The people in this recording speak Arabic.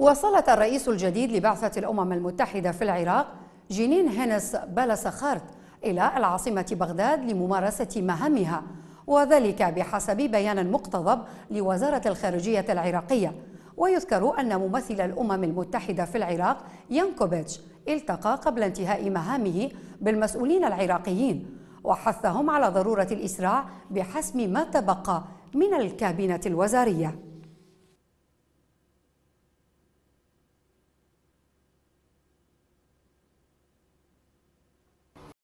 وصلت الرئيس الجديد لبعثة الأمم المتحدة في العراق جنين هينس بالاسخارت إلى العاصمة بغداد لممارسة مهامها وذلك بحسب بيان مقتضب لوزارة الخارجية العراقية ويذكر أن ممثل الأمم المتحدة في العراق يانكوبيتش التقى قبل انتهاء مهامه بالمسؤولين العراقيين وحثهم على ضرورة الإسراع بحسم ما تبقى من الكابينة الوزارية